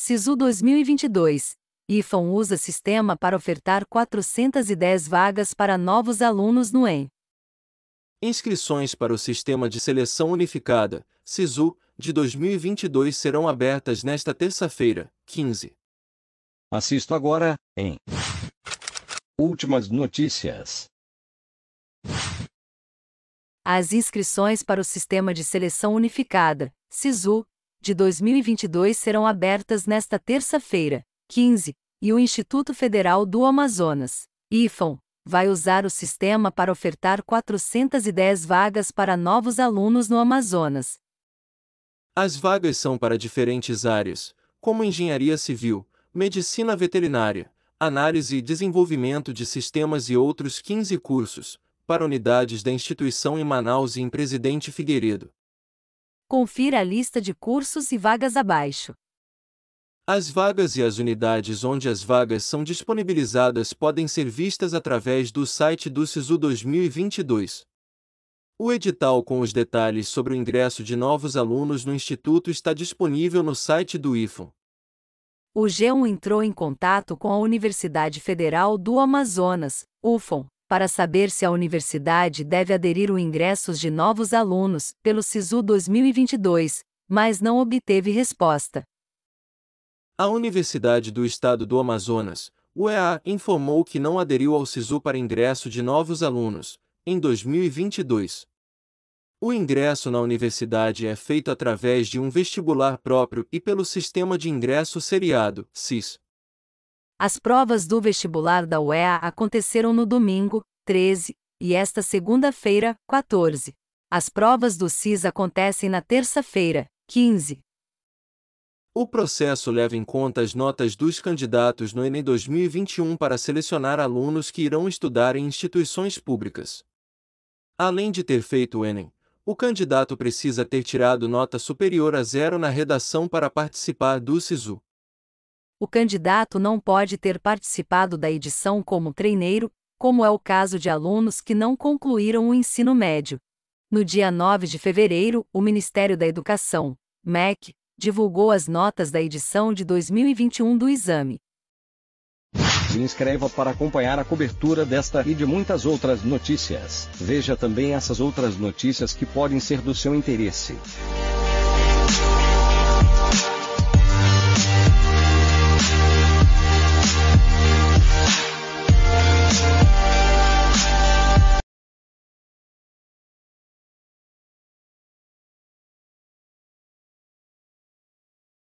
Cisu 2022. IFAM usa sistema para ofertar 410 vagas para novos alunos no EM. Inscrições para o Sistema de Seleção Unificada, SISU, de 2022 serão abertas nesta terça-feira, 15. Assisto agora, em Últimas notícias. As inscrições para o Sistema de Seleção Unificada, SISU, de 2022 serão abertas nesta terça-feira, 15, e o Instituto Federal do Amazonas, IFAM, vai usar o sistema para ofertar 410 vagas para novos alunos no Amazonas. As vagas são para diferentes áreas, como engenharia civil, medicina veterinária, análise e desenvolvimento de sistemas e outros 15 cursos, para unidades da instituição em Manaus e em Presidente Figueiredo. Confira a lista de cursos e vagas abaixo. As vagas e as unidades onde as vagas são disponibilizadas podem ser vistas através do site do SISU 2022. O edital com os detalhes sobre o ingresso de novos alunos no Instituto está disponível no site do IFO. O G1 entrou em contato com a Universidade Federal do Amazonas, UFON, para saber se a universidade deve aderir o ingressos de novos alunos pelo SISU 2022, mas não obteve resposta. A Universidade do Estado do Amazonas, UEA, informou que não aderiu ao SISU para ingresso de novos alunos, em 2022. O ingresso na universidade é feito através de um vestibular próprio e pelo Sistema de Ingresso Seriado, SIS. As provas do vestibular da UEA aconteceram no domingo, 13, e esta segunda-feira, 14. As provas do CIS acontecem na terça-feira, 15. O processo leva em conta as notas dos candidatos no Enem 2021 para selecionar alunos que irão estudar em instituições públicas. Além de ter feito o Enem, o candidato precisa ter tirado nota superior a zero na redação para participar do SISU o candidato não pode ter participado da edição como treineiro, como é o caso de alunos que não concluíram o ensino médio. No dia 9 de fevereiro, o Ministério da Educação, MEC, divulgou as notas da edição de 2021 do exame. Se inscreva para acompanhar a cobertura desta e de muitas outras notícias. Veja também essas outras notícias que podem ser do seu interesse.